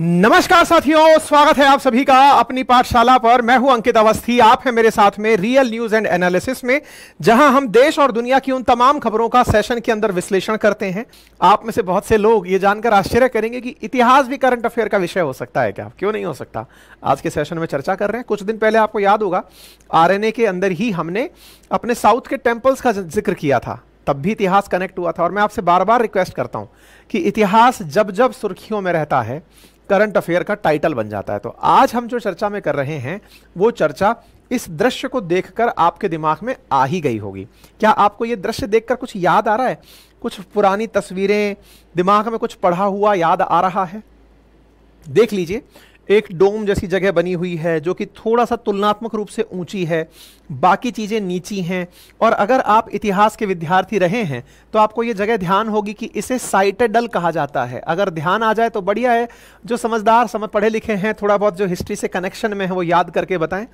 नमस्कार साथियों स्वागत है आप सभी का अपनी पाठशाला पर मैं हूं अंकित अवस्थी आप हैं मेरे साथ में रियल न्यूज एंड एनालिसिस में जहां हम देश और दुनिया की उन तमाम खबरों का सेशन के अंदर विश्लेषण करते हैं आप में से बहुत से लोग ये जानकर आश्चर्य करेंगे कि इतिहास भी करंट अफेयर का विषय हो सकता है क्या क्यों नहीं हो सकता आज के सेशन में चर्चा कर रहे हैं कुछ दिन पहले आपको याद होगा आर के अंदर ही हमने अपने साउथ के टेम्पल्स का जिक्र किया था तब भी इतिहास कनेक्ट हुआ था और मैं आपसे बार बार रिक्वेस्ट करता हूँ कि इतिहास जब जब सुर्खियों में रहता है करंट अफेयर का टाइटल बन जाता है तो आज हम जो चर्चा में कर रहे हैं वो चर्चा इस दृश्य को देखकर आपके दिमाग में आ ही गई होगी क्या आपको ये दृश्य देखकर कुछ याद आ रहा है कुछ पुरानी तस्वीरें दिमाग में कुछ पढ़ा हुआ याद आ रहा है देख लीजिए एक डोम जैसी जगह बनी हुई है जो कि थोड़ा सा तुलनात्मक रूप से ऊंची है बाकी चीज़ें नीची हैं और अगर आप इतिहास के विद्यार्थी रहे हैं तो आपको ये जगह ध्यान होगी कि इसे साइटेडल कहा जाता है अगर ध्यान आ जाए तो बढ़िया है जो समझदार समझ पढ़े लिखे हैं थोड़ा बहुत जो हिस्ट्री से कनेक्शन में है वो याद करके बताएं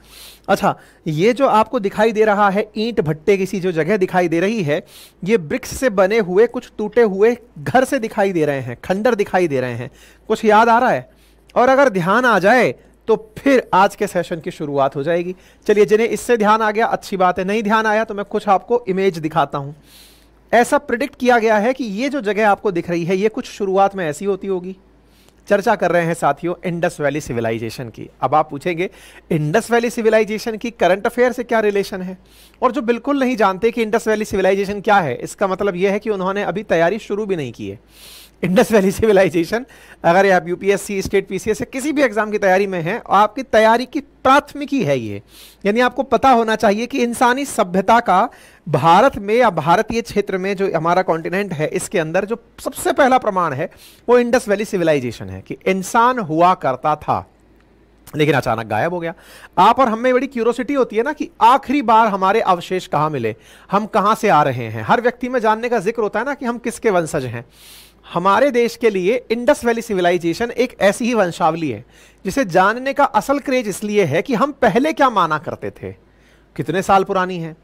अच्छा ये जो आपको दिखाई दे रहा है ईंट भट्टे किसी जो जगह दिखाई दे रही है ये ब्रिक्स से बने हुए कुछ टूटे हुए घर से दिखाई दे रहे हैं खंडर दिखाई दे रहे हैं कुछ याद आ रहा है और अगर ध्यान आ जाए तो फिर आज के सेशन की शुरुआत हो जाएगी चलिए जिन्हें इससे ध्यान आ गया अच्छी बात है नहीं ध्यान आया तो मैं कुछ आपको इमेज दिखाता हूँ ऐसा प्रिडिक्ट किया गया है कि ये जो जगह आपको दिख रही है ये कुछ शुरुआत में ऐसी होती होगी चर्चा कर रहे हैं साथियों इंडस वैली सिविलाइजेशन की अब आप पूछेंगे इंडस वैली सिविलाइजेशन की करंट अफेयर से क्या रिलेशन है और जो बिल्कुल नहीं जानते कि इंडस वैली सिविलाइजेशन क्या है इसका मतलब यह है कि उन्होंने अभी तैयारी शुरू भी नहीं की है इंडस वैली सिविलाइजेशन अगर आप यूपीएससी स्टेट पीसीएस या किसी भी एग्ज़ाम की तैयारी में हैं और आपकी तैयारी की प्राथमिकी है ये यानी आपको पता होना चाहिए कि इंसानी सभ्यता का भारत में या भारतीय क्षेत्र में जो हमारा कॉन्टिनेंट है इसके अंदर जो सबसे पहला प्रमाण है वो इंडस वैली सिविलाइजेशन है कि इंसान हुआ करता था लेकिन अचानक गायब हो गया आप और हमें बड़ी क्यूरोसिटी होती है ना कि आखिरी बार हमारे अवशेष कहाँ मिले हम कहाँ से आ रहे हैं हर व्यक्ति में जानने का जिक्र होता है ना कि हम किसके वंशज हैं हमारे देश के लिए इंडस वैली सिविलाइजेशन एक ऐसी ही वंशावली है जिसे जानने का असल क्रेज इसलिए है कि हम पहले क्या माना करते थे कितने साल पुरानी है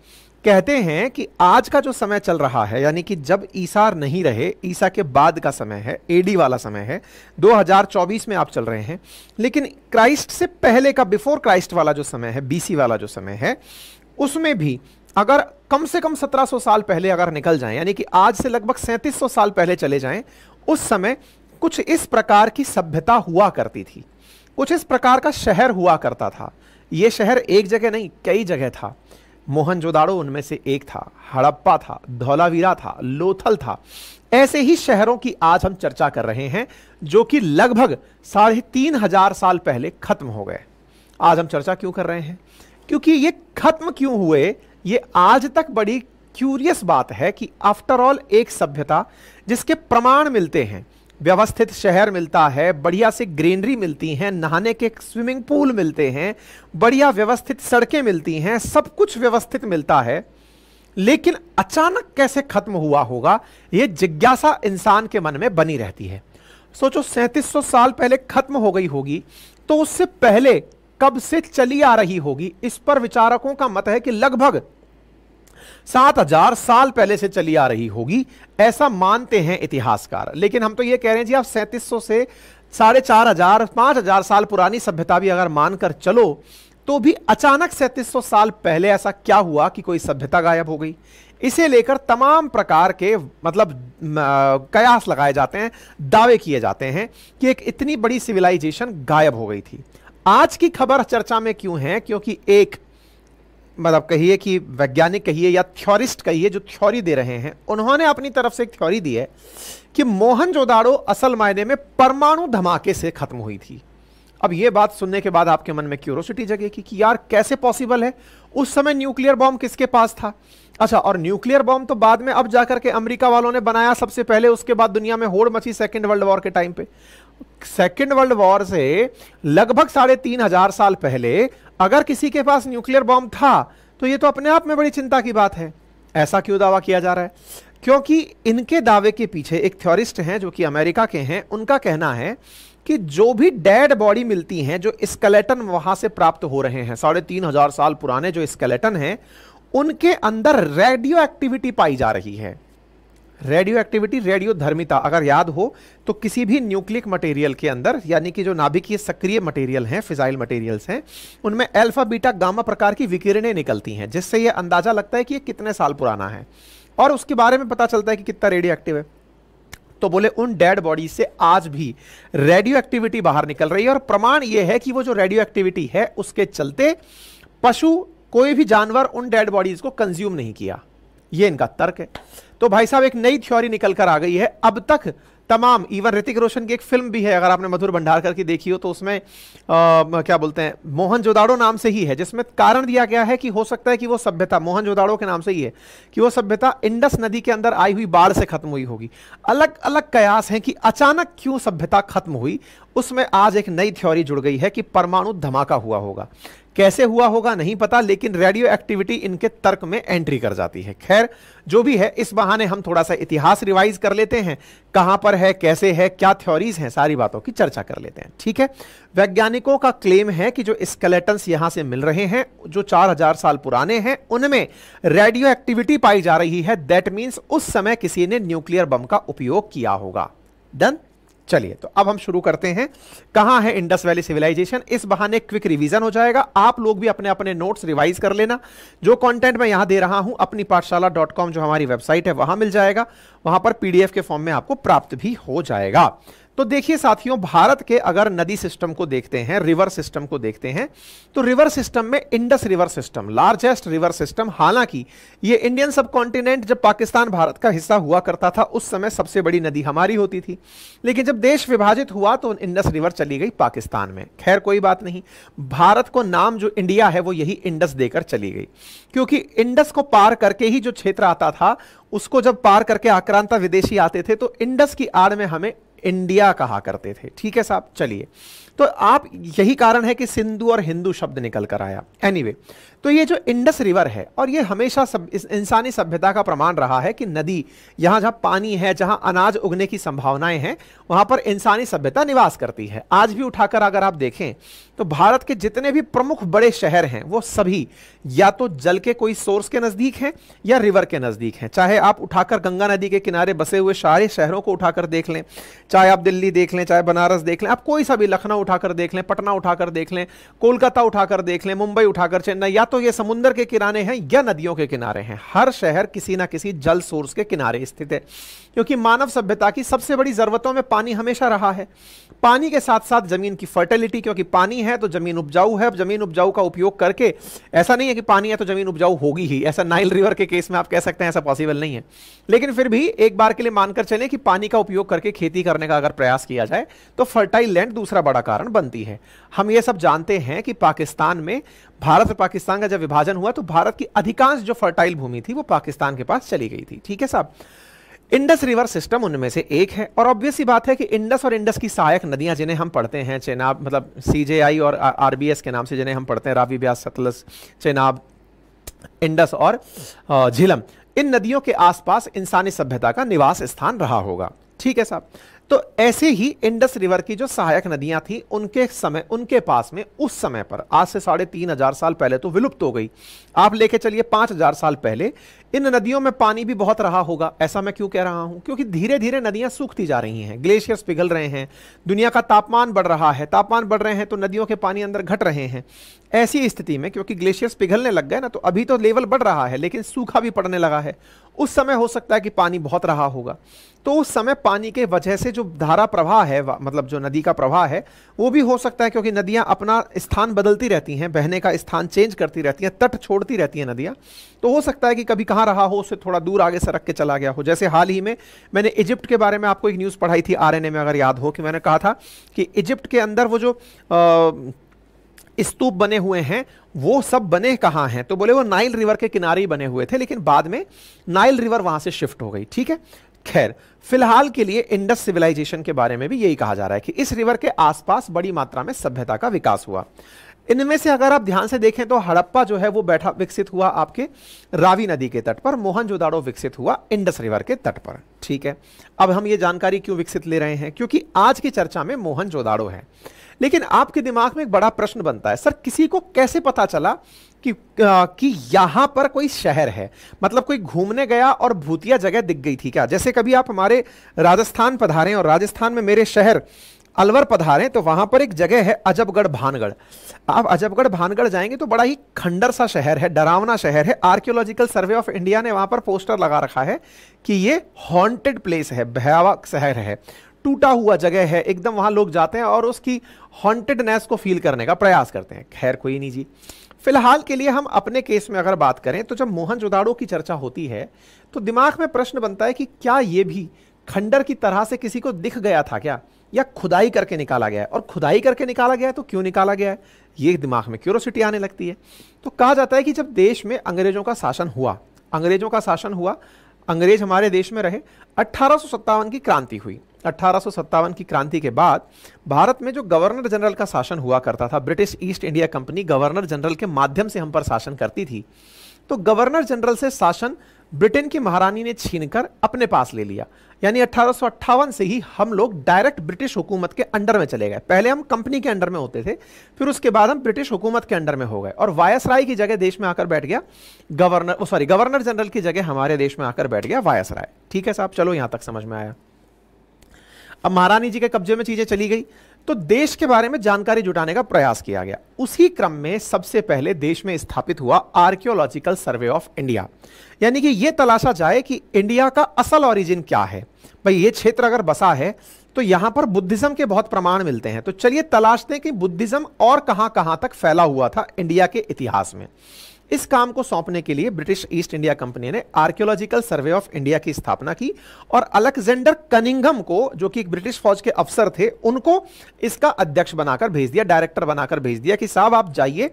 कहते हैं कि आज का जो समय चल रहा है यानी कि जब ईसा नहीं रहे ईसा के बाद का समय है एडी वाला समय है 2024 में आप चल रहे हैं लेकिन क्राइस्ट से पहले का बिफोर क्राइस्ट वाला जो समय है बीसी वाला जो समय है उसमें भी अगर कम से कम 1700 साल पहले अगर निकल जाएं यानी कि आज से लगभग 3700 साल पहले चले जाएं उस समय कुछ इस प्रकार की सभ्यता हुआ करती थी कुछ इस प्रकार का शहर हुआ करता था ये शहर एक जगह नहीं कई जगह था मोहनजोदाड़ो उनमें से एक था हड़प्पा था धौलावीरा था लोथल था ऐसे ही शहरों की आज हम चर्चा कर रहे हैं जो कि लगभग साढ़े तीन हजार साल पहले खत्म हो गए आज हम चर्चा क्यों कर रहे हैं क्योंकि ये खत्म क्यों हुए ये आज तक बड़ी क्यूरियस बात है कि आफ्टर ऑल एक सभ्यता जिसके प्रमाण मिलते हैं व्यवस्थित शहर मिलता है बढ़िया से ग्रीनरी मिलती हैं नहाने के स्विमिंग पूल मिलते हैं बढ़िया व्यवस्थित सड़कें मिलती हैं सब कुछ व्यवस्थित मिलता है लेकिन अचानक कैसे खत्म हुआ होगा यह जिज्ञासा इंसान के मन में बनी रहती है सोचो 3700 साल पहले खत्म हो गई होगी तो उससे पहले कब से चली आ रही होगी इस पर विचारकों का मत है कि लगभग सात हजार साल पहले से चली आ रही होगी ऐसा मानते हैं इतिहासकार लेकिन हम तो ये कह रहे हैं जी आप सैंतीस सौ से साढ़े चार हजार पांच हजार साल पुरानी सभ्यता भी अगर मानकर चलो तो भी अचानक सैंतीस सौ साल पहले ऐसा क्या हुआ कि कोई सभ्यता गायब हो गई इसे लेकर तमाम प्रकार के मतलब कयास लगाए जाते हैं दावे किए जाते हैं कि एक इतनी बड़ी सिविलाइजेशन गायब हो गई थी आज की खबर चर्चा में क्यों है क्योंकि एक मतलब कहिए कि वैज्ञानिक कहिए या थ्योरिस्ट कहिए जो थ्योरी दे रहे हैं उन्होंने अपनी तरफ से एक थ्योरी दी है कि मोहन जोदाड़ो असल मायने में परमाणु धमाके से खत्म हुई थी अब यह बात सुनने के बाद आपके मन में क्यूरोसिटी जगेगी कि यार कैसे पॉसिबल है उस समय न्यूक्लियर बॉम्ब किसके पास था अच्छा और न्यूक्लियर बॉम्ब तो बाद में अब जाकर के अमेरिका वालों ने बनाया सबसे पहले उसके बाद दुनिया में होड़ मची सेकेंड वर्ल्ड वॉर के टाइम पे सेकेंड वर्ल्ड वॉर से लगभग साढ़े तीन हजार साल पहले अगर किसी के पास न्यूक्लियर बॉम्ब था तो ये तो अपने आप में बड़ी चिंता की बात है ऐसा क्यों दावा किया जा रहा है क्योंकि इनके दावे के पीछे एक थ्योरिस्ट हैं जो कि अमेरिका के हैं उनका कहना है कि जो भी डेड बॉडी मिलती हैं जो स्केलेटन वहां से प्राप्त हो रहे हैं साढ़े तीन हजार साल पुराने जो स्केलेटन हैं उनके अंदर रेडियो एक्टिविटी पाई जा रही है रेडियो एक्टिविटी रेडियो धर्मिता अगर याद हो तो किसी भी न्यूक्लिक मटेरियल के अंदर यानी कि जो नाभिकीय सक्रिय मटेरियल हैं फिजाइल मटेरियल्स हैं उनमें अल्फा बीटा गामा प्रकार की विकिरणें निकलती हैं जिससे यह अंदाजा लगता है कि ये कितने साल पुराना है और उसके बारे में पता चलता है कि कितना रेडियो एक्टिव है तो बोले उन डेड बॉडी से आज भी रेडियो एक्टिविटी बाहर निकल रही है और प्रमाण यह है कि वो जो रेडियो एक्टिविटी है उसके चलते पशु कोई भी जानवर उन डेड बॉडीज को कंज्यूम नहीं किया ये इनका तर्क है तो भाई साहब एक नई थ्योरी निकल कर आ गई है अब तक तमाम इवन ऋतिक रोशन की एक फिल्म भी है अगर आपने मधुर भंडारकर की देखी हो तो उसमें आ, क्या बोलते हैं मोहन जोदाड़ो नाम से ही है जिसमें कारण दिया गया है कि हो सकता है कि वो सभ्यता मोहन जोदाड़ो के नाम से ही है कि वो सभ्यता इंडस नदी के अंदर आई हुई बाढ़ से खत्म हुई होगी अलग अलग कयास हैं कि अचानक क्यों सभ्यता खत्म हुई उसमें आज एक नई थ्योरी जुड़ गई है कि परमाणु धमाका हुआ होगा कैसे हुआ होगा नहीं पता लेकिन रेडियो एक्टिविटी इनके तर्क में एंट्री कर जाती है खैर जो भी है इस बहाने हम थोड़ा सा इतिहास रिवाइज कर लेते हैं कहां पर है कैसे है क्या थ्योरीज हैं सारी बातों की चर्चा कर लेते हैं ठीक है वैज्ञानिकों का क्लेम है कि जो स्केलेटन्स यहां से मिल रहे हैं जो चार साल पुराने हैं उनमें रेडियो एक्टिविटी पाई जा रही है दैट मीन्स उस समय किसी ने न्यूक्लियर बम का उपयोग किया होगा डन चलिए तो अब हम शुरू करते हैं कहां है इंडस वैली सिविलाइजेशन इस बहाने क्विक रिवीजन हो जाएगा आप लोग भी अपने अपने नोट्स रिवाइज कर लेना जो कंटेंट मैं यहां दे रहा हूं अपनी पाठशाला डॉट कॉम जो हमारी वेबसाइट है वहां मिल जाएगा वहां पर पीडीएफ के फॉर्म में आपको प्राप्त भी हो जाएगा तो देखिए साथियों भारत के अगर नदी सिस्टम को देखते हैं रिवर सिस्टम को देखते हैं तो रिवर सिस्टम में Indus river system largest river system हालांकि ये इंडियन सब कॉन्टिनेंट जब पाकिस्तान भारत का हिस्सा हुआ करता था उस समय सबसे बड़ी नदी हमारी होती थी लेकिन जब देश विभाजित हुआ तो इंडस रिवर चली गई पाकिस्तान में खैर कोई बात नहीं भारत को नाम जो इंडिया है वो यही इंडस देकर चली गई क्योंकि इंडस को पार करके ही जो क्षेत्र आता था उसको जब पार करके आक्रांता विदेशी आते थे तो इंडस की आड़ में हमें इंडिया कहा करते थे ठीक है साहब चलिए तो आप यही कारण है कि सिंधु और हिंदू शब्द निकल कर आया एनीवे anyway, तो ये जो इंडस रिवर है और ये हमेशा सब इंसानी सभ्यता का प्रमाण रहा है कि नदी यहाँ जहाँ पानी है जहाँ अनाज उगने की संभावनाएं हैं वहाँ पर इंसानी सभ्यता निवास करती है आज भी उठाकर अगर आप देखें तो भारत के जितने भी प्रमुख बड़े शहर हैं वो सभी या तो जल के कोई सोर्स के नज़दीक हैं या रिवर के नज़दीक हैं चाहे आप उठाकर गंगा नदी के किनारे बसे हुए सारे शहरों को उठाकर देख लें चाहे आप दिल्ली देख लें चाहे बनारस देख लें आप कोई सा भी लखनऊ उठाकर देख लें पटना उठाकर देख लें कोलकाता उठाकर देख लें मुंबई उठाकर चेन्नई या तो ये समुद्र के किनारे हैं या नदियों के किनारे हैं हर शहर किसी ना किसी जल सोर्स के किनारे स्थित है क्योंकि मानव सभ्यता की सबसे बड़ी ज़रूरतों में पानी हमेशा रहा है पानी के साथ साथ ज़मीन की फर्टिलिटी क्योंकि पानी है तो ज़मीन उपजाऊ है ज़मीन उपजाऊ का उपयोग करके ऐसा नहीं है कि पानी है तो ज़मीन उपजाऊ होगी ही ऐसा नाइल रिवर के केस में आप कह सकते हैं ऐसा पॉसिबल नहीं है लेकिन फिर भी एक बार के लिए मानकर चले कि पानी का उपयोग करके खेती करने का अगर प्रयास किया जाए तो फर्टाइल लैंड दूसरा बड़ा कारण बनती है हम ये सब जानते हैं कि पाकिस्तान में भारत और पाकिस्तान का जब विभाजन हुआ तो भारत की अधिकांश जो फर्टाइल भूमि थी वो पाकिस्तान के पास चली गई थी ठीक है साहब इंडस रिवर सिस्टम उनमें से एक है और ऑब्वियस ही बात है कि इंडस और इंडस की सहायक नदियां जिन्हें हम पढ़ते हैं चेनाब मतलब सी और आर के नाम से जिन्हें हम पढ़ते हैं रावी ब्यास सतलस चेनाब इंडस और झीलम इन नदियों के आसपास इंसानी सभ्यता का निवास स्थान रहा होगा ठीक है साहब तो ऐसे ही इंडस रिवर की जो सहायक नदियां थी उनके समय उनके पास में उस समय पर आज से साढ़े तीन हजार साल पहले तो विलुप्त हो गई आप लेके चलिए पांच हजार साल पहले इन नदियों में पानी भी बहुत रहा होगा ऐसा मैं क्यों कह रहा हूं क्योंकि धीरे धीरे नदियां सूखती जा रही हैं ग्लेशियर्स पिघल रहे हैं दुनिया का तापमान बढ़ रहा है तापमान बढ़ रहे हैं तो नदियों के पानी अंदर घट रहे हैं ऐसी स्थिति में क्योंकि ग्लेशियर्स पिघलने लग गए ना तो अभी तो लेवल बढ़ रहा है लेकिन सूखा भी पड़ने लगा है उस समय हो सकता है कि पानी बहुत रहा होगा तो उस समय पानी के वजह से जो धारा प्रवाह है मतलब जो नदी का प्रवाह है वो भी हो सकता है क्योंकि नदियाँ अपना स्थान बदलती रहती हैं बहने का स्थान चेंज करती रहती हैं तट छोड़ती रहती हैं नदियाँ तो हो सकता है कि कभी कहाँ रहा हो उससे थोड़ा दूर आगे सरक के चला गया हो जैसे हाल ही में मैंने इजिप्ट के बारे में आपको एक न्यूज़ पढ़ाई थी आर में अगर याद हो कि मैंने कहा था कि इजिप्ट के अंदर वो जो आ, स्तूप बने हुए हैं वो सब बने कहाँ हैं तो बोले वो नाइल रिवर के किनारे ही बने हुए थे लेकिन बाद में नाइल रिवर वहां से शिफ्ट हो गई ठीक है खैर फिलहाल के लिए इंडस सिविलाइजेशन के बारे में भी यही कहा जा रहा है कि इस रिवर के आसपास बड़ी मात्रा में सभ्यता का विकास हुआ इनमें से अगर आप ध्यान से देखें तो हड़प्पा जो है वो बैठा विकसित हुआ आपके रावी नदी के तट पर मोहनजोदाड़ो विकसित हुआ इंडस रिवर के तट पर ठीक है अब हम ये जानकारी क्यों विकसित ले रहे हैं क्योंकि आज की चर्चा में मोहनजोदाड़ो है लेकिन आपके दिमाग में एक बड़ा प्रश्न बनता है सर किसी को कैसे पता चला कि आ, कि यहाँ पर कोई शहर है मतलब कोई घूमने गया और भूतिया जगह दिख गई थी क्या जैसे कभी आप हमारे राजस्थान पधारें और राजस्थान में मेरे शहर अलवर पधारें तो वहां पर एक जगह है अजबगढ़ भानगढ़ आप अजबगढ़ भानगढ़ जाएंगे तो बड़ा ही खंडर सा शहर है डरावना शहर है आर्कियोलॉजिकल सर्वे ऑफ इंडिया ने वहां पर पोस्टर लगा रखा है कि ये हॉन्टेड प्लेस है भयावक शहर है टूटा हुआ जगह है एकदम वहां लोग जाते हैं और उसकी हॉन्टेडनेस को फील करने का प्रयास करते हैं खैर कोई नहीं जी फिलहाल के लिए हम अपने केस में अगर बात करें तो जब मोहन जोदाड़ो की चर्चा होती है तो दिमाग में प्रश्न बनता है कि क्या ये भी खंडर की तरह से किसी को दिख गया था क्या या खुदाई करके निकाला गया है और खुदाई करके निकाला गया है तो क्यों निकाला गया है ये दिमाग में क्यूरोसिटी आने लगती है तो कहा जाता है कि जब देश में अंग्रेजों का शासन हुआ अंग्रेजों का शासन हुआ अंग्रेज हमारे देश में रहे अट्ठारह की क्रांति हुई अट्ठारह की क्रांति के बाद भारत में जो गवर्नर जनरल का शासन हुआ करता था British East India company governor general के माध्यम से हम पर शासन करती थी तो गवर्नर जनरल से शासन ब्रिटेन की महारानी ने छीनकर अपने पास ले लिया यानी अट्ठारह से ही हम लोग डायरेक्ट ब्रिटिश हुकूमत के अंडर में चले गए पहले हम कंपनी के अंडर में होते थे फिर उसके बाद हम ब्रिटिश हुकूमत के अंडर में हो गए और वायसराय की जगह देश में आकर बैठ गया गवर्नर सॉरी गवर्नर जनरल की जगह हमारे देश में आकर बैठ गया वायसराय ठीक है साहब चलो यहां तक समझ में आया अब महारानी जी के कब्जे में चीजें चली गई तो देश के बारे में जानकारी जुटाने का प्रयास किया गया उसी क्रम में सबसे पहले देश में स्थापित हुआ आर्कियोलॉजिकल सर्वे ऑफ इंडिया यानी कि यह तलाशा जाए कि इंडिया का असल ऑरिजिन क्या है भाई ये क्षेत्र अगर बसा है तो यहां पर बुद्धिज्म के बहुत प्रमाण मिलते हैं तो चलिए तलाशते हैं कि बुद्धिज्म और कहां कहां तक फैला हुआ था इंडिया के इतिहास में इस काम को सौंपने के लिए ब्रिटिश ईस्ट इंडिया कंपनी ने आर्कियोलॉजिकल सर्वे ऑफ इंडिया की स्थापना की और अलेक्जेंडर कनिंगम को जो कि ब्रिटिश फौज के अफसर थे उनको इसका अध्यक्ष बनाकर भेज दिया डायरेक्टर बनाकर भेज दिया कि साहब आप जाइए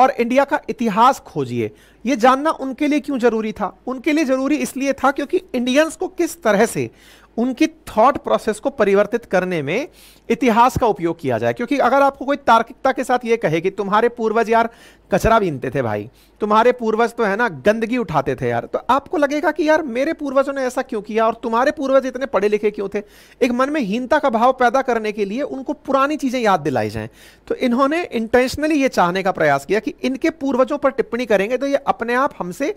और इंडिया का इतिहास खोजिए यह जानना उनके लिए क्यों जरूरी था उनके लिए जरूरी इसलिए था क्योंकि इंडियंस को किस तरह से उनकी थॉट प्रोसेस को परिवर्तित करने में इतिहास का उपयोग किया जाए क्योंकि अगर आपको कोई तार्किकता के साथ ये कहे कि तुम्हारे पूर्वज यार कचरा बीनते थे भाई तुम्हारे पूर्वज तो है ना गंदगी उठाते थे यार तो आपको लगेगा कि यार मेरे पूर्वजों ने ऐसा क्यों किया और तुम्हारे पूर्वज इतने पढ़े लिखे क्यों थे एक मन में हीनता का भाव पैदा करने के लिए उनको पुरानी चीजें याद दिलाई जाएं तो इन्होंने इंटेंशनली ये चाहने का प्रयास किया कि इनके पूर्वजों पर टिप्पणी करेंगे तो ये अपने आप हमसे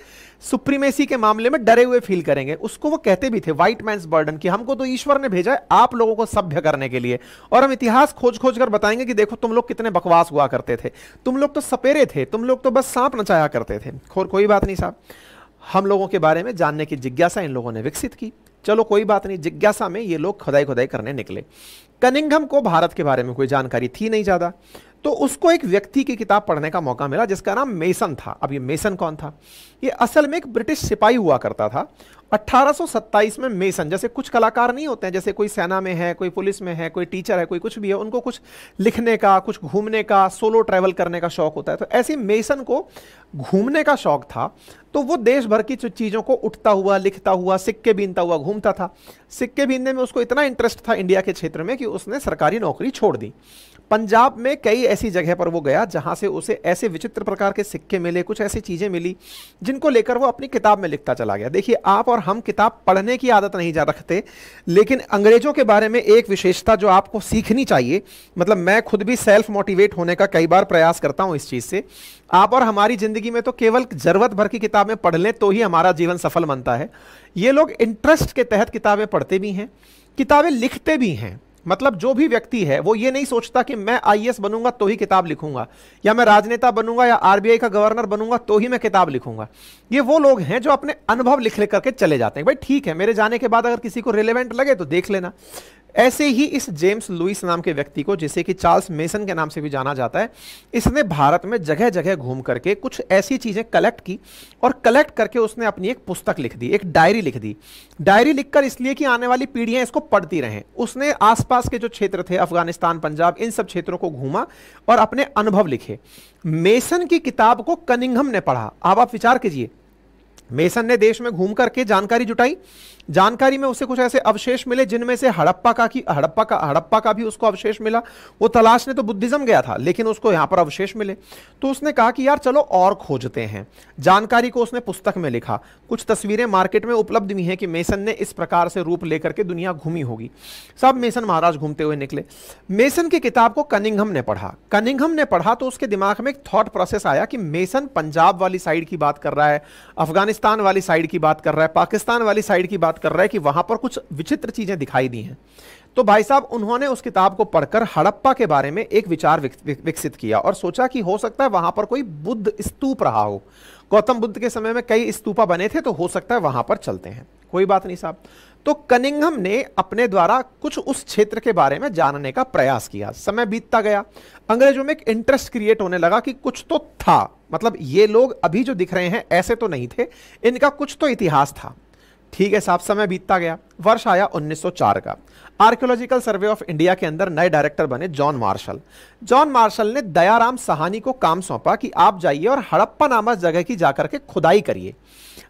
सुप्रीमेसी के मामले में डरे हुए फील करेंगे उसको वो कहते भी थे व्हाइट मैं बर्डन की हमको तो ईश्वर ने भेजा है आप लोगों को सभ्य करने के लिए और हम इतिहास खोज खोज कर बताएंगे कि देखो तुम लोग कितने बकवास हुआ करते थे तुम लोग तो सपेरे थे तुम लोग तो बस सांप नचाया करते थे खोर कोई बात नहीं साहब हम लोगों के बारे में जानने की जिज्ञासा इन लोगों ने विकसित की चलो कोई बात नहीं जिज्ञासा में ये लोग खुदाई खुदाई करने निकले कनिंगम को भारत के बारे में कोई जानकारी थी नहीं ज़्यादा तो उसको एक व्यक्ति की किताब पढ़ने का मौका मिला जिसका नाम मेसन था अब ये मेसन कौन था ये असल में एक ब्रिटिश सिपाही हुआ करता था 1827 में मेसन जैसे कुछ कलाकार नहीं होते हैं जैसे कोई सेना में है कोई पुलिस में है कोई टीचर है कोई कुछ भी है उनको कुछ लिखने का कुछ घूमने का सोलो ट्रैवल करने का शौक होता है तो ऐसे मेसन को घूमने का शौक था तो वो देश भर की चीज़ों को उठता हुआ लिखता हुआ सिक्के बीनता हुआ घूमता था सिक्के बीनने में उसको इतना इंटरेस्ट था इंडिया के क्षेत्र में कि उसने सरकारी नौकरी छोड़ दी पंजाब में कई ऐसी जगह पर वो गया जहाँ से उसे ऐसे विचित्र प्रकार के सिक्के मिले कुछ ऐसी चीज़ें मिली जिनको लेकर वो अपनी किताब में लिखता चला गया देखिए आप और हम किताब पढ़ने की आदत नहीं जा रखते लेकिन अंग्रेज़ों के बारे में एक विशेषता जो आपको सीखनी चाहिए मतलब मैं खुद भी सेल्फ मोटिवेट होने का कई बार प्रयास करता हूँ इस चीज़ से आप और हमारी ज़िंदगी में तो केवल ज़रूरत भर की किताबें पढ़ लें तो ही हमारा जीवन सफल बनता है ये लोग इंटरेस्ट के तहत किताबें पढ़ते भी हैं किताबें लिखते भी हैं मतलब जो भी व्यक्ति है वो ये नहीं सोचता कि मैं आई बनूंगा तो ही किताब लिखूंगा या मैं राजनेता बनूंगा या आरबीआई का गवर्नर बनूंगा तो ही मैं किताब लिखूंगा ये वो लोग हैं जो अपने अनुभव लिख लिख करके चले जाते हैं भाई ठीक है मेरे जाने के बाद अगर किसी को रिलेवेंट लगे तो देख लेना ऐसे ही इस जेम्स लुइस नाम के व्यक्ति को जिसे कि चार्ल्स मेसन के नाम से भी जाना जाता है इसने भारत में जगह जगह घूम करके कुछ ऐसी चीज़ें कलेक्ट की और कलेक्ट करके उसने अपनी एक पुस्तक लिख दी एक डायरी लिख दी डायरी लिखकर इसलिए कि आने वाली पीढ़ियां इसको पढ़ती रहें उसने आसपास के जो क्षेत्र थे अफगानिस्तान पंजाब इन सब क्षेत्रों को घूमा और अपने अनुभव लिखे मेसन की किताब को कनिंगम ने पढ़ा अब आप विचार कीजिए मेसन ने देश में घूम करके जानकारी जुटाई जानकारी में उसे कुछ ऐसे अवशेष मिले जिनमें से हड़प्पा का की हड़प्पा का हड़प्पा का भी उसको अवशेष मिला वो तलाश ने तो बुद्धिज्म गया था लेकिन उसको यहां पर अवशेष मिले तो उसने कहा कि यार चलो और खोजते हैं जानकारी को उसने पुस्तक में लिखा कुछ तस्वीरें मार्केट में उपलब्ध भी हैं कि मेसन ने इस प्रकार से रूप लेकर के दुनिया घूमी होगी सब मेसन महाराज घूमते हुए निकले मेसन की किताब को कनिंगम ने पढ़ा कनिंगम ने पढ़ा तो उसके दिमाग में एक थॉट प्रोसेस आया कि मेसन पंजाब वाली साइड की बात कर रहा है अफगानिस्तान वाली साइड की बात कर रहा है पाकिस्तान वाली साइड की बात बात कर रहा है कि वहां पर कुछ विचित्र चीजें दिखाई दी हैं तो भाई साहब उन्होंने उस किताब को पढ़कर हड़प्पा के बारे में एक विचार विकसित किया और सोचा कि हो सकता है वहां पर कोई बुद्ध स्तूप रहा हो गौतम बुद्ध के समय में कई स्तूपा बने थे तो हो सकता है वहां पर चलते हैं कोई बात नहीं साहब तो कनिंगम ने अपने द्वारा कुछ उस क्षेत्र के बारे में जानने का प्रयास किया समय बीतता गया अंग्रेजों में एक इंटरेस्ट क्रिएट होने लगा कि कुछ तो था मतलब ये लोग अभी जो दिख रहे हैं ऐसे तो नहीं थे इनका कुछ तो इतिहास था ठीक है साहब समय बीतता गया वर्ष आया 1904 का आर्कियोलॉजिकल सर्वे ऑफ इंडिया के अंदर नए डायरेक्टर बने जॉन मार्शल जॉन मार्शल ने दयाराम सहानी को काम सौंपा कि आप जाइए और हड़प्पा नामक जगह की जाकर के खुदाई करिए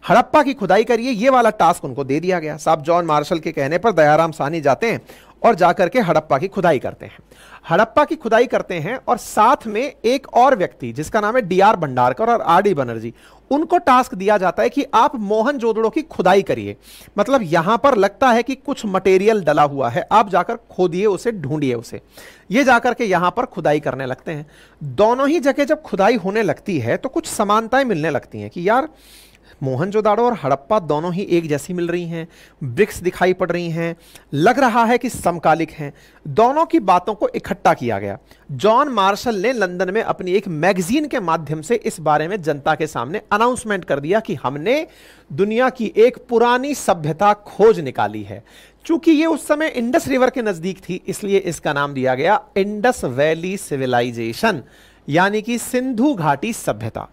हड़प्पा की खुदाई करिए ये वाला टास्क उनको दे दिया गया साहब जॉन मार्शल के कहने पर दयाराम सहानी जाते हैं और जाकर के हड़प्पा की खुदाई करते हैं हड़प्पा की खुदाई करते हैं और साथ में एक और व्यक्ति जिसका नाम है डी आर भंडारकर और आर डी बनर्जी उनको टास्क दिया जाता है कि आप मोहन जोदड़ो की खुदाई करिए मतलब यहां पर लगता है कि कुछ मटेरियल डला हुआ है आप जाकर खोदिए उसे ढूंढिए उसे ये जाकर के यहां पर खुदाई करने लगते हैं दोनों ही जगह जब खुदाई होने लगती है तो कुछ समानताएं मिलने लगती हैं कि यार मोहनजोदाड़ो और हड़प्पा दोनों ही एक जैसी मिल रही हैं ब्रिक्स दिखाई पड़ रही हैं लग रहा है कि समकालिक हैं दोनों की बातों को इकट्ठा किया गया जॉन मार्शल ने लंदन में अपनी एक मैगजीन के माध्यम से इस बारे में जनता के सामने अनाउंसमेंट कर दिया कि हमने दुनिया की एक पुरानी सभ्यता खोज निकाली है चूंकि ये उस समय इंडस रिवर के नजदीक थी इसलिए इसका नाम दिया गया इंडस वैली सिविलाइजेशन यानी कि सिंधु घाटी सभ्यता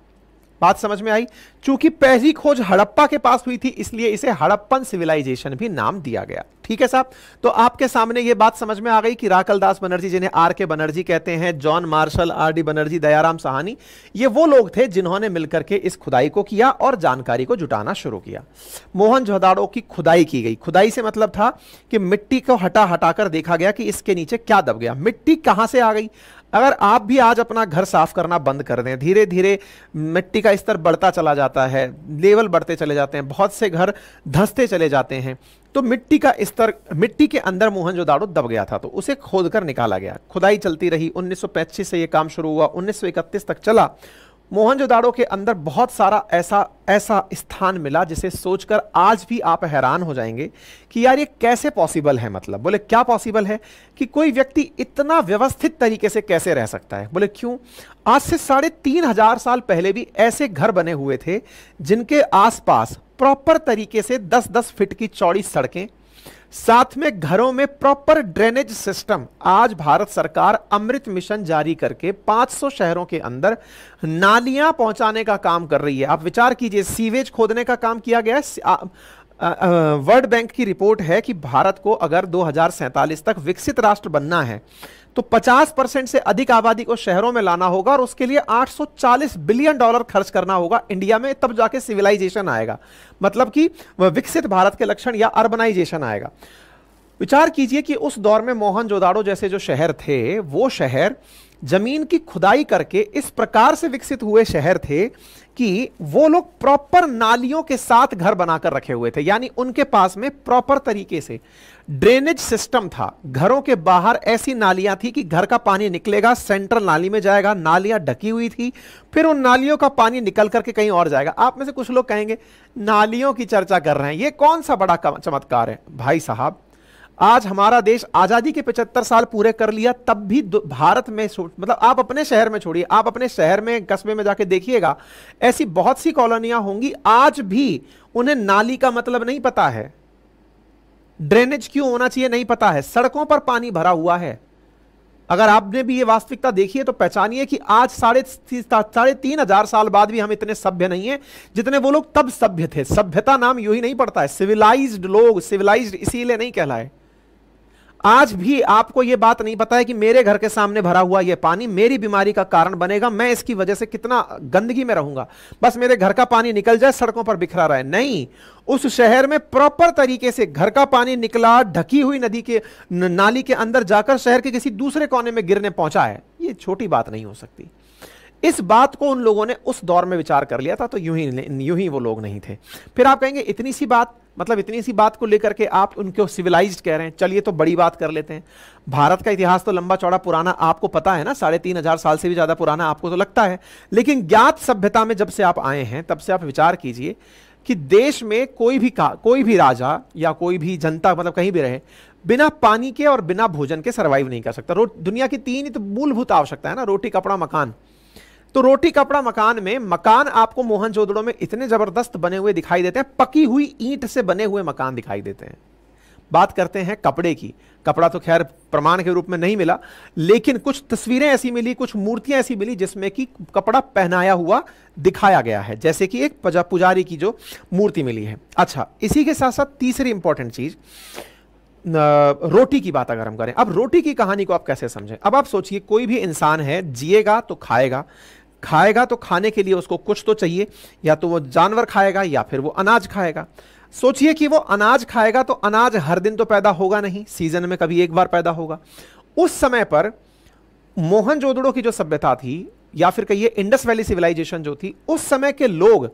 बात समझ में आई चूंकि पहली खोज हड़प्पा के पास हुई थी इसलिए इसे हड़प्पन सिविलाइजेशन भी नाम दिया गया ठीक है साहब तो आपके सामने यह बात समझ में आ गई कि राकल दास बनर्जी जिन्हें आर के बनर्जी कहते हैं John Marshall R D Banerjee Dayaram Sahni ये वो लोग थे जिन्होंने मिलकर के इस खुदाई को किया और जानकारी को जुटाना शुरू किया मोहन जोदाड़ो की खुदाई की गई खुदाई से मतलब था कि मिट्टी को हटा हटाकर देखा गया कि इसके नीचे क्या दब गया मिट्टी कहां से आ गई अगर आप भी आज अपना घर साफ करना बंद कर दें धीरे धीरे मिट्टी का स्तर बढ़ता चला जाता है लेवल बढ़ते चले जाते हैं बहुत से घर धंसते चले जाते हैं तो मिट्टी का स्तर मिट्टी के अंदर मोहन जो दाड़ो दब गया था तो उसे खोद कर निकाला गया खुदाई चलती रही उन्नीस से ये काम शुरू हुआ उन्नीस तक चला मोहनजोदाड़ो के अंदर बहुत सारा ऐसा ऐसा स्थान मिला जिसे सोचकर आज भी आप हैरान हो जाएंगे कि यार ये कैसे पॉसिबल है मतलब बोले क्या पॉसिबल है कि कोई व्यक्ति इतना व्यवस्थित तरीके से कैसे रह सकता है बोले क्यों आज से साढ़े तीन हजार साल पहले भी ऐसे घर बने हुए थे जिनके आसपास प्रॉपर तरीके से 10-10 फीट की चौड़ी सड़कें साथ में घरों में प्रॉपर ड्रेनेज सिस्टम आज भारत सरकार अमृत मिशन जारी करके 500 शहरों के अंदर नालियां पहुंचाने का काम कर रही है आप विचार कीजिए सीवेज खोदने का काम किया गया है वर्ल्ड बैंक की रिपोर्ट है कि भारत को अगर दो तक विकसित राष्ट्र बनना है तो 50 परसेंट से अधिक आबादी को शहरों में लाना होगा और उसके लिए 840 बिलियन डॉलर खर्च करना होगा इंडिया में तब जाके सिविलाइजेशन आएगा मतलब कि विकसित भारत के लक्षण या अर्बनाइजेशन आएगा विचार कीजिए कि उस दौर में मोहन जोदाड़ो जैसे जो शहर थे वो शहर जमीन की खुदाई करके इस प्रकार से विकसित हुए शहर थे कि वो लोग प्रॉपर नालियों के साथ घर बनाकर रखे हुए थे यानी उनके पास में प्रॉपर तरीके से ड्रेनेज सिस्टम था घरों के बाहर ऐसी नालियां थी कि घर का पानी निकलेगा सेंट्रल नाली में जाएगा नालियां ढकी हुई थी फिर उन नालियों का पानी निकल करके कहीं और जाएगा आप में से कुछ लोग कहेंगे नालियों की चर्चा कर रहे हैं ये कौन सा बड़ा चमत्कार है भाई साहब आज हमारा देश आजादी के 75 साल पूरे कर लिया तब भी भारत में मतलब आप अपने शहर में छोड़िए आप अपने शहर में कस्बे में जाके देखिएगा ऐसी बहुत सी कॉलोनियां होंगी आज भी उन्हें नाली का मतलब नहीं पता है ड्रेनेज क्यों होना चाहिए नहीं पता है सड़कों पर पानी भरा हुआ है अगर आपने भी ये वास्तविकता देखी है तो पहचानिए कि आज साढ़े साढ़े तीन हजार साल बाद भी हम इतने सभ्य नहीं है जितने वो लोग तब सभ्य थे सभ्यता नाम यू ही नहीं पड़ता है सिविलाइज्ड लोग सिविलाइज्ड इसीलिए नहीं कहलाए आज भी आपको यह बात नहीं पता है कि मेरे घर के सामने भरा हुआ यह पानी मेरी बीमारी का कारण बनेगा मैं इसकी वजह से कितना गंदगी में रहूंगा बस मेरे घर का पानी निकल जाए सड़कों पर बिखरा रहा है नहीं उस शहर में प्रॉपर तरीके से घर का पानी निकला ढकी हुई नदी के नाली के अंदर जाकर शहर के किसी दूसरे कोने में गिरने पहुंचा है ये छोटी बात नहीं हो सकती इस बात को उन लोगों ने उस दौर में विचार कर लिया था तो यूं ही यूं ही वो लोग नहीं थे फिर आप कहेंगे इतनी सी बात मतलब इतनी सी बात को लेकर के आप उनको सिविलाइज कह रहे हैं चलिए तो बड़ी बात कर लेते हैं भारत का इतिहास तो लंबा चौड़ा पुराना आपको पता है ना साढ़े तीन हजार साल से भी ज़्यादा पुराना आपको तो लगता है लेकिन ज्ञात सभ्यता में जब से आप आए हैं तब से आप विचार कीजिए कि देश में कोई भी का कोई भी राजा या कोई भी जनता मतलब कहीं भी रहे बिना पानी के और बिना भोजन के सर्वाइव नहीं कर सकता दुनिया की तीन ही तो मूलभूत आवश्यकता है ना रोटी कपड़ा मकान तो रोटी कपड़ा मकान में मकान आपको मोहनजोदड़ो में इतने जबरदस्त बने हुए दिखाई देते हैं पकी हुई ईंट से बने हुए मकान दिखाई देते हैं बात करते हैं कपड़े की कपड़ा तो खैर प्रमाण के रूप में नहीं मिला लेकिन कुछ तस्वीरें ऐसी मिली कुछ मूर्तियां ऐसी मिली जिसमें कि कपड़ा पहनाया हुआ दिखाया गया है जैसे कि एक पुजारी की जो मूर्ति मिली है अच्छा इसी के साथ साथ तीसरी इंपॉर्टेंट चीज़ रोटी की बात अगर हम करें अब रोटी की कहानी को आप कैसे समझें अब आप सोचिए कोई भी इंसान है जिएगा तो खाएगा खाएगा तो खाने के लिए उसको कुछ तो चाहिए या तो वो जानवर खाएगा या फिर वो अनाज खाएगा सोचिए कि वो अनाज खाएगा तो अनाज हर दिन तो पैदा होगा नहीं सीजन में कभी एक बार पैदा होगा उस समय पर मोहन जोदड़ो की जो सभ्यता थी या फिर कहिए इंडस वैली सिविलाइजेशन जो थी उस समय के लोग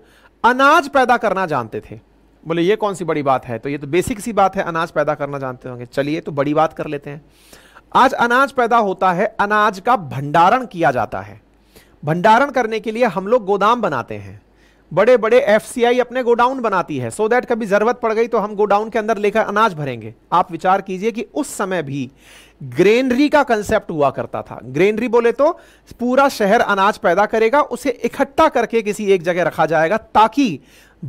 अनाज पैदा करना जानते थे बोले ये कौन सी बड़ी बात है तो ये तो बेसिक सी बात है अनाज पैदा करना जानते होंगे चलिए तो बड़ी बात कर लेते हैं आज अनाज पैदा होता है अनाज का भंडारण किया जाता है भंडारण करने के लिए हम लोग गोदाम बनाते हैं बड़े बड़े एफसीआई अपने गोडाउन बनाती है सो so दैट कभी ज़रूरत पड़ गई तो हम गोडाउन के अंदर लेकर अनाज भरेंगे आप विचार कीजिए कि उस समय भी ग्रेनरी का कंसेप्ट हुआ करता था ग्रेनरी बोले तो पूरा शहर अनाज पैदा करेगा उसे इकट्ठा करके किसी एक जगह रखा जाएगा ताकि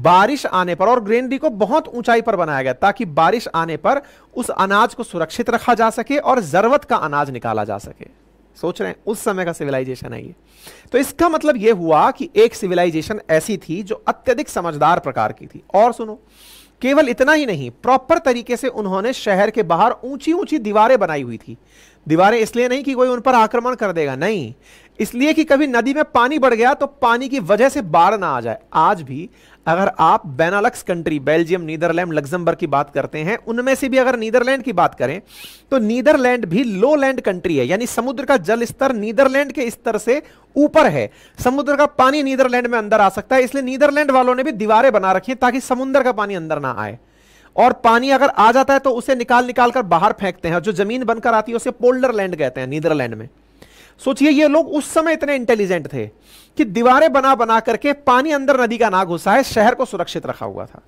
बारिश आने पर और ग्रेनरी को बहुत ऊंचाई पर बनाया गया ताकि बारिश आने पर उस अनाज को सुरक्षित रखा जा सके और ज़रूरत का अनाज निकाला जा सके सोच रहे हैं उस समय का सिविलाइजेशन है ये तो इसका मतलब ये हुआ कि एक सिविलाइजेशन ऐसी थी जो अत्यधिक समझदार प्रकार की थी और सुनो केवल इतना ही नहीं प्रॉपर तरीके से उन्होंने शहर के बाहर ऊंची ऊंची दीवारें बनाई हुई थी दीवारें इसलिए नहीं कि कोई उन पर आक्रमण कर देगा नहीं इसलिए कि कभी नदी में पानी बढ़ गया तो पानी की वजह से बाढ़ ना आ जाए आज भी अगर आप Benelux country Belgium Netherlands Luxembourg की बात करते हैं उनमें से भी अगर नीदरलैंड की बात करें तो नीदरलैंड भी लो लैंड कंट्री है यानी समुद्र का जल स्तर नीदरलैंड के स्तर से ऊपर है समुद्र का पानी नीदरलैंड में अंदर आ सकता है इसलिए नीदरलैंड वालों ने भी दीवारें बना रखी है ताकि समुद्र का पानी अंदर ना आए और पानी अगर आ जाता है तो उसे निकाल निकाल कर बाहर फेंकते हैं जो जमीन बनकर आती है उसे पोल्डर लैंड कहते हैं नीदरलैंड में सोचिए ये लोग उस समय इतने इंटेलिजेंट थे कि दीवारें बना बना करके पानी अंदर नदी का ना घुसा है शहर को सुरक्षित रखा हुआ था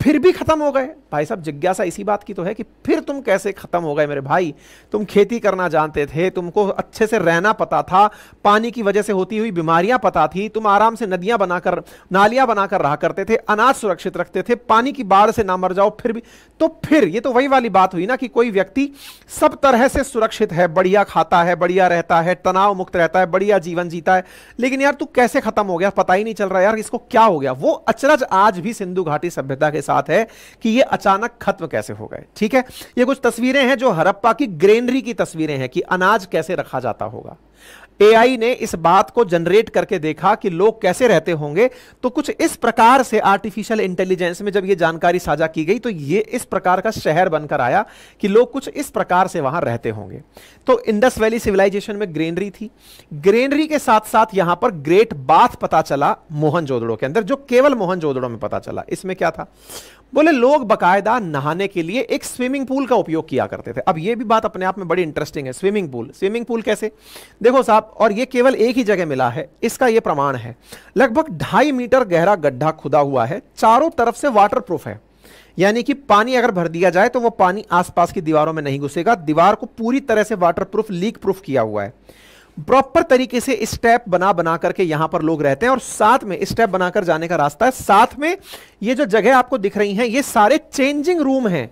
फिर भी खत्म हो गए भाई साहब जिज्ञासा इसी बात की तो है कि फिर तुम कैसे खत्म हो गए मेरे भाई तुम खेती करना जानते थे तुमको अच्छे से रहना पता था पानी की वजह से होती हुई बीमारियां पता थी तुम आराम से नदियां बनाकर नालियां बनाकर रहा करते थे अनाज सुरक्षित रखते थे पानी की बाढ़ से ना मर जाओ फिर भी तो फिर ये तो वही वाली बात हुई ना कि कोई व्यक्ति सब तरह से सुरक्षित है बढ़िया खाता है बढ़िया रहता है तनाव मुक्त रहता है बढ़िया जीवन जीता है लेकिन यार तू कैसे खत्म हो गया पता ही नहीं चल रहा यार इसको क्या हो गया वो अचरज आज भी सिंधु घाटी सभ्यता के हमारे साथ है कि ये अचानक खत्म कैसे हो गए ठीक है ये कुछ तस्वीरें हैं जो हरप्पा की ग्रेनरी की तस्वीरें हैं कि अनाज कैसे रखा जाता होगा एआई ने इस बात को जनरेट करके देखा कि लोग कैसे रहते होंगे तो कुछ इस प्रकार से आर्टिफिशियल इंटेलिजेंस में जब यह जानकारी साझा की गई तो यह इस प्रकार का शहर बनकर आया कि लोग कुछ इस प्रकार से वहां रहते होंगे तो इंडस वैली सिविलाइजेशन में ग्रेनरी थी ग्रेनरी के साथ साथ यहां पर ग्रेट बाथ पता चला मोहन के अंदर जो केवल मोहन में पता चला इसमें क्या था बोले लोग बकायदा नहाने के लिए एक स्विमिंग पूल का उपयोग किया करते थे अब ये भी बात अपने आप में बड़ी इंटरेस्टिंग है स्विमिंग पूल स्विमिंग पूल कैसे देखो साहब और ये केवल एक ही जगह मिला है इसका ये प्रमाण है लगभग ढाई मीटर गहरा गड्ढा खुदा हुआ है चारों तरफ से वाटर प्रूफ है यानी कि पानी अगर भर दिया जाए तो वो पानी आसपास की दीवारों में नहीं घुसेगा दीवार को पूरी तरह से वाटर प्रूफ लीक प्रूफ किया हुआ है प्रॉपर तरीके से स्टेप बना बना करके यहां पर लोग रहते हैं और साथ में स्टेप बनाकर जाने का रास्ता है साथ में ये जो जगह आपको दिख रही है ये सारे चेंजिंग रूम हैं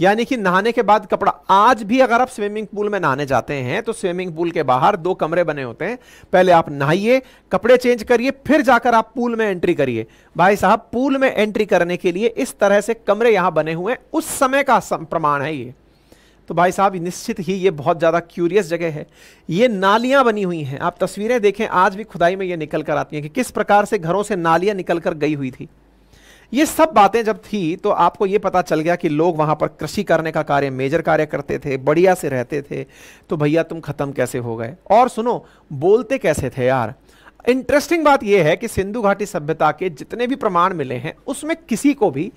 यानी कि नहाने के बाद कपड़ा आज भी अगर आप स्विमिंग पूल में नहाने जाते हैं तो स्विमिंग पूल के बाहर दो कमरे बने होते हैं पहले आप नहाइए कपड़े चेंज करिए फिर जाकर आप पूल में एंट्री करिए भाई साहब पूल में एंट्री करने के लिए इस तरह से कमरे यहां बने हुए हैं उस समय का प्रमाण है ये तो भाई साहब निश्चित ही ये बहुत ज़्यादा क्यूरियस जगह है ये नालियाँ बनी हुई हैं आप तस्वीरें देखें आज भी खुदाई में ये निकल कर आती हैं कि किस प्रकार से घरों से नालियाँ निकल कर गई हुई थी ये सब बातें जब थी तो आपको ये पता चल गया कि लोग वहाँ पर कृषि करने का कार्य मेजर कार्य करते थे बढ़िया से रहते थे तो भैया तुम ख़त्म कैसे हो गए और सुनो बोलते कैसे थे यार इंटरेस्टिंग बात यह है कि सिंधु घाटी सभ्यता के जितने भी प्रमाण मिले हैं उसमें किसी को भी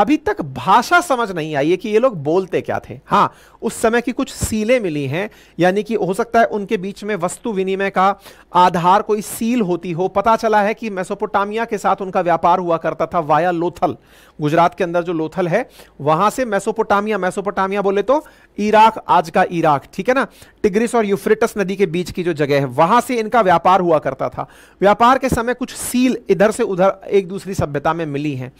अभी तक भाषा समझ नहीं आई है कि ये लोग बोलते क्या थे हाँ उस समय की कुछ सीलें मिली हैं यानी कि हो सकता है उनके बीच में वस्तु विनिमय का आधार कोई सील होती हो पता चला है कि मेसोपोटामिया के साथ उनका व्यापार हुआ करता था वाया लोथल गुजरात के अंदर जो लोथल है वहां से मेसोपोटामिया मेसोपोटामिया बोले तो इराक आज का इराक ठीक है ना टिग्रिस और यूफ्रिटस नदी के बीच की जो जगह है वहां से इनका व्यापार हुआ करता था व्यापार के समय कुछ सील इधर से उधर एक दूसरी सभ्यता में मिली हैं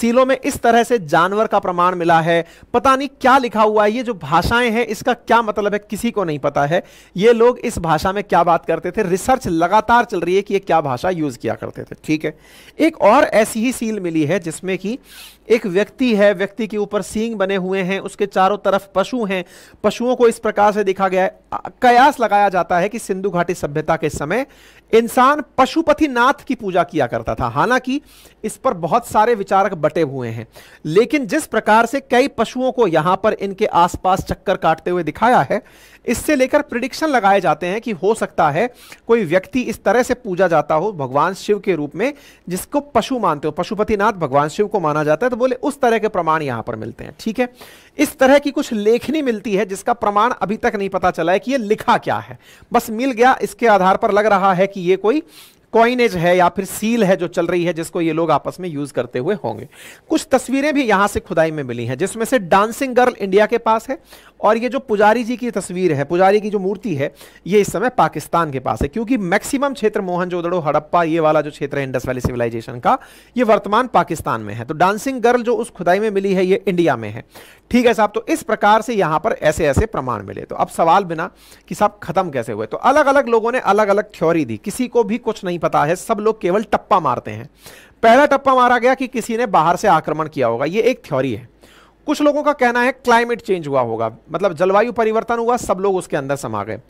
सीलों में इस तरह से जानवर का प्रमाण मिला है पता नहीं क्या लिखा हुआ है ये जो भाषाएं हैं इसका क्या मतलब है किसी को नहीं पता है ये लोग इस भाषा में क्या बात करते थे रिसर्च लगातार चल रही है कि ये क्या भाषा यूज किया करते थे ठीक है एक और ऐसी ही सील मिली है जिसमें कि एक व्यक्ति है व्यक्ति के ऊपर सींग बने हुए हैं उसके चारों तरफ पशु हैं पशुओं को इस प्रकार से देखा गया है कयास लगाया जाता है कि सिंधु घाटी सभ्यता के समय इंसान पशुपति नाथ की पूजा किया करता था हालांकि इस पर बहुत सारे विचारक बटे हुए हैं लेकिन जिस प्रकार से कई पशुओं को यहां पर इनके आसपास चक्कर काटते हुए दिखाया है इससे लेकर प्रिडिक्शन लगाए जाते हैं कि हो सकता है कोई व्यक्ति इस तरह से पूजा जाता हो भगवान शिव के रूप में जिसको पशु मानते हो पशुपतिनाथ भगवान शिव को माना जाता है तो बोले उस तरह के प्रमाण यहां पर मिलते हैं ठीक है इस तरह की कुछ लेखनी मिलती है जिसका प्रमाण अभी तक नहीं पता चला है कि ये लिखा क्या है बस मिल गया इसके आधार पर लग रहा है कि ये कोई कॉइनेज है या फिर सील है जो चल रही है जिसको ये लोग आपस में यूज करते हुए होंगे कुछ तस्वीरें भी यहां से खुदाई में मिली हैं जिसमें से डांसिंग गर्ल इंडिया के पास है और ये जो पुजारी जी की तस्वीर है पुजारी की जो मूर्ति है ये इस समय पाकिस्तान के पास है क्योंकि मैक्सिमम क्षेत्र मोहनजोदड़ो हड़प्पा ये वाला जो क्षेत्र है इंडस वैली सिविलाइजेशन का ये वर्तमान पाकिस्तान में है तो डांसिंग गर्ल जो उस खुदाई में मिली है ये इंडिया में है ठीक है साहब तो इस प्रकार से यहां पर ऐसे ऐसे प्रमाण मिले तो अब सवाल बिना कि साहब खत्म कैसे हुए तो अलग अलग लोगों ने अलग अलग थ्योरी दी किसी को भी कुछ नहीं पता है सब लोग केवल टप्पा मारते हैं पहला टप्पा मारा गया कि किसी ने बाहर से आक्रमण किया होगा ये एक थ्योरी है कुछ लोगों का कहना है क्लाइमेट चेंज हुआ होगा मतलब जलवायु परिवर्तन हुआ सब लोग उसके अंदर समा गए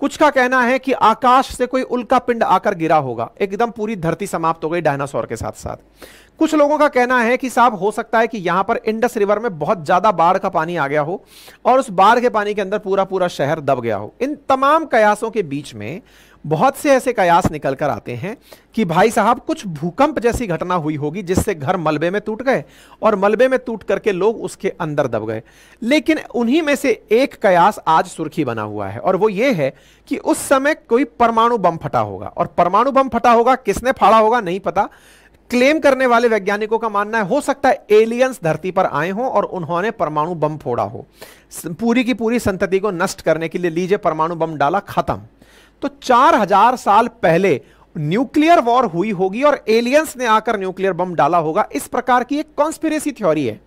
कुछ का कहना है कि आकाश से कोई उल्का पिंड आकर गिरा होगा एकदम पूरी धरती समाप्त हो गई डायनासोर के साथ साथ कुछ लोगों का कहना है कि साहब हो सकता है कि यहां पर इंडस रिवर में बहुत ज्यादा बाढ़ का पानी आ गया हो और उस बाढ़ के पानी के अंदर पूरा पूरा शहर दब गया हो इन तमाम कयासों के बीच में बहुत से ऐसे कयास निकल कर आते हैं कि भाई साहब कुछ भूकंप जैसी घटना हुई होगी जिससे घर मलबे में टूट गए और मलबे में टूट करके लोग उसके अंदर दब गए लेकिन उन्हीं में से एक कयास आज सुर्खी बना हुआ है और वो ये है कि उस समय कोई परमाणु बम फटा होगा और परमाणु बम फटा होगा किसने फाड़ा होगा नहीं पता क्लेम करने वाले वैज्ञानिकों का मानना है हो सकता है एलियंस धरती पर आए हों और उन्होंने परमाणु बम फोड़ा हो पूरी की पूरी संतति को नष्ट करने के लिए लीजिए परमाणु बम डाला खत्म तो 4000 साल पहले न्यूक्लियर वॉर हुई होगी और एलियंस ने आकर न्यूक्लियर बम डाला होगा इस प्रकार की एक कॉन्स्पिरेसी थ्योरी है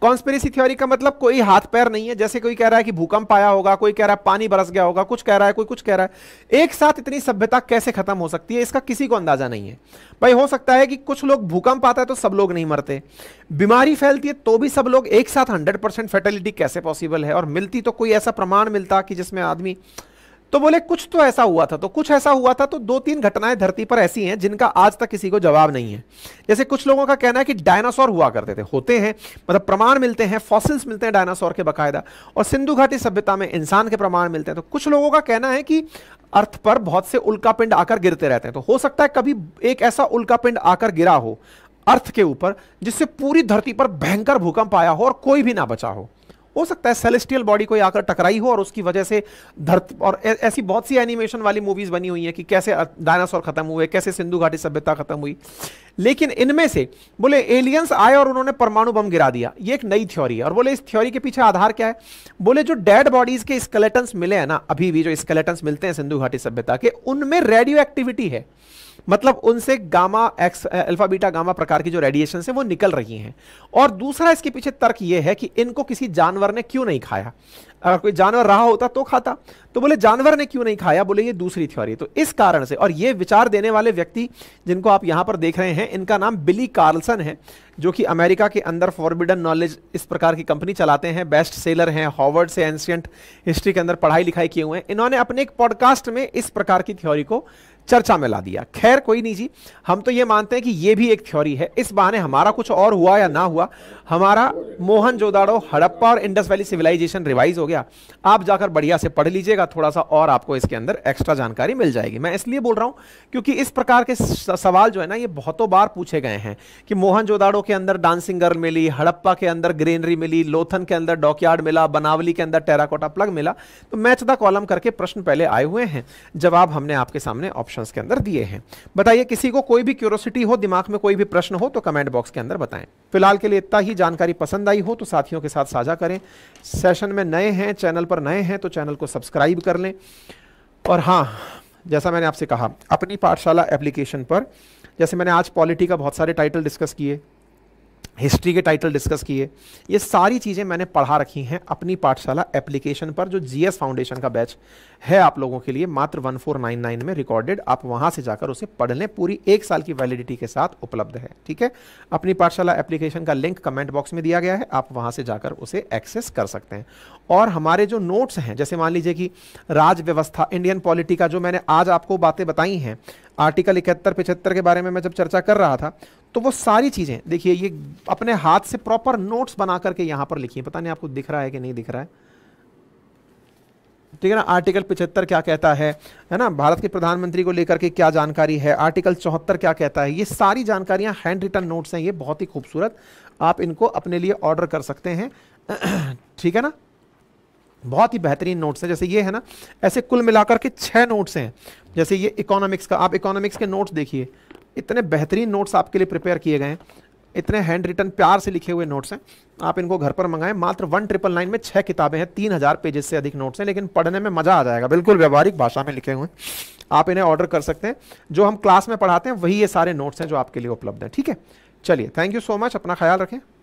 कॉन्स्पिरेसी थ्योरी का मतलब कोई हाथ पैर नहीं है जैसे कोई कह रहा है कि भूकंप आया होगा कोई कह रहा है पानी बरस गया होगा कुछ कह रहा है कोई कुछ कह रहा है एक साथ इतनी सभ्यता कैसे खत्म हो सकती है इसका किसी को अंदाजा नहीं है भाई हो सकता है कि कुछ लोग भूकंप आता है तो सब लोग नहीं मरते बीमारी फैलती है तो भी सब लोग एक साथ हंड्रेड फेटेलिटी कैसे पॉसिबल है और मिलती तो कोई ऐसा प्रमाण मिलता कि जिसमें आदमी तो बोले कुछ तो ऐसा हुआ था तो कुछ ऐसा हुआ था तो दो तीन घटनाएं धरती पर ऐसी हैं जिनका आज तक किसी को जवाब नहीं है जैसे कुछ लोगों का कहना है कि डायनासोर हुआ करते थे होते हैं मतलब प्रमाण मिलते हैं फॉसिल्स मिलते हैं डायनासोर के बकायदा और सिंधु घाटी सभ्यता में इंसान के प्रमाण मिलते हैं तो कुछ लोगों का कहना है कि अर्थ पर बहुत से उल्कापिंड आकर गिरते रहते हैं तो हो सकता है कभी एक ऐसा उल्कापिंड आकर गिरा हो अर्थ के ऊपर जिससे पूरी धरती पर भयंकर भूकंप आया हो और कोई भी ना बचा हो हो सकता है सेलेस्टियल बॉडी कोई आकर टकराई हो और उसकी वजह से धरत और ऐसी बहुत सी एनिमेशन वाली मूवीज बनी हुई हैं कि कैसे डायनासोर खत्म हुए कैसे सिंधु घाटी सभ्यता खत्म हुई लेकिन इनमें से बोले एलियंस आए और उन्होंने परमाणु बम गिरा दिया ये एक नई थ्योरी है और बोले इस थ्योरी के पीछे आधार क्या है बोले जो डेड बॉडीज के स्केलेटन्स मिले हैं ना अभी भी जो स्केलेटन्स मिलते हैं सिंधु घाटी सभ्यता के उनमें रेडियो एक्टिविटी है मतलब उनसे gamma X alpha beta gamma प्रकार की जो रेडिएशन है वो निकल रही हैं और दूसरा इसके पीछे तर्क ये है कि इनको किसी जानवर ने क्यों नहीं खाया अगर कोई जानवर रहा होता तो खाता तो बोले जानवर ने क्यों नहीं खाया बोले ये दूसरी थ्योरी तो इस कारण से और ये विचार देने वाले व्यक्ति जिनको आप यहाँ पर देख रहे हैं इनका नाम बिली कार्लसन है जो कि अमेरिका के अंदर फॉरबिडन नॉलेज इस प्रकार की कंपनी चलाते हैं बेस्ट सेलर हैं हॉवर्ड से एंशियंट हिस्ट्री के अंदर पढ़ाई लिखाई किए हुए हैं इन्होंने अपने एक पॉडकास्ट में इस प्रकार की थ्योरी को चर्चा में ला दिया खैर कोई नहीं जी हम तो ये मानते हैं कि ये भी एक थ्योरी है इस बहाने हमारा कुछ और हुआ या ना हुआ हमारा मोहन जोदाड़ो हड़प्पा और इंडस वैली सिविलाइजेशन रिवाइज हो गया आप जाकर बढ़िया से पढ़ लीजिएगा थोड़ा सा और आपको इसके अंदर एक्स्ट्रा जानकारी मिल जाएगी मैं इसलिए बोल रहा हूँ क्योंकि इस प्रकार के सवाल जो है ना ये बहुतों बार पूछे गए हैं कि मोहन जोदाड़ो के अंदर डांसिंग गर्ल मिली हड़प्पा के अंदर ग्रीनरी मिली लोथन के अंदर डॉकयार्ड मिला बनावली के अंदर टेराकोटा प्लग मिला तो मैच द कॉलम करके प्रश्न पहले आए हुए हैं जवाब हमने आपके सामने ऑप्शन ऑप्शंस के अंदर दिए हैं बताइए किसी को कोई भी क्यूरोसिटी हो दिमाग में कोई भी प्रश्न हो तो कमेंट बॉक्स के अंदर बताएं फिलहाल के लिए इतना ही जानकारी पसंद आई हो तो साथियों के साथ साझा करें सेशन में नए हैं चैनल पर नए हैं तो चैनल को सब्सक्राइब कर लें और हाँ जैसा मैंने आपसे कहा अपनी पाठशाला एप्लीकेशन पर जैसे मैंने आज पॉलिटी का बहुत सारे टाइटल डिस्कस किए हिस्ट्री के टाइटल डिस्कस किए ये सारी चीज़ें मैंने पढ़ा रखी हैं अपनी पाठशाला एप्लीकेशन पर जो जीएस फाउंडेशन का बैच है आप लोगों के लिए मात्र 1499 में रिकॉर्डेड आप वहां से जाकर उसे पढ़ लें पूरी एक साल की वैलिडिटी के साथ उपलब्ध है ठीक है अपनी पाठशाला एप्लीकेशन का लिंक कमेंट बॉक्स में दिया गया है आप वहाँ से जाकर उसे एक्सेस कर सकते हैं और हमारे जो नोट्स हैं जैसे मान लीजिए कि राज व्यवस्था इंडियन पॉलिटी का जो मैंने आज आपको बातें बताई हैं आर्टिकल इकहत्तर पिछहत्तर के बारे में मैं जब चर्चा कर रहा था तो वो सारी चीज़ें देखिए ये अपने हाथ से प्रॉपर नोट्स बना करके यहाँ पर लिखिए पता नहीं आपको दिख रहा है कि नहीं दिख रहा है ठीक है ना आर्टिकल पिछहत्तर क्या कहता है है ना भारत के प्रधानमंत्री को लेकर के क्या जानकारी है आर्टिकल चौहत्तर क्या कहता है ये सारी जानकारियाँ हैंड रिटर्न नोट्स हैं ये बहुत ही खूबसूरत आप इनको अपने लिए ऑर्डर कर सकते हैं ठीक है ना बहुत ही बेहतरीन नोट्स हैं जैसे ये है ना ऐसे कुल मिलाकर के छः नोट्स हैं जैसे ये इकोनॉमिक्स का आप इकोनॉमिक्स के नोट्स देखिए इतने बेहतरीन नोट्स आपके लिए प्रिपेयर किए गए हैं इतने हैंड रिटन प्यार से लिखे हुए नोट्स हैं आप इनको घर पर मंगाएं मात्र वन ट्रिपल नाइन में छः किताबें हैं तीन हज़ार पेजेस से अधिक नोट्स हैं लेकिन पढ़ने में मज़ा आ जाएगा बिल्कुल व्यवहारिक भाषा में लिखे हुए हैं आप इन्हें ऑर्डर कर सकते हैं जो हम क्लास में पढ़ाते हैं वही ये सारे नोट्स हैं जो आपके लिए उपलब्ध हैं ठीक है चलिए थैंक यू सो मच अपना ख्याल रखें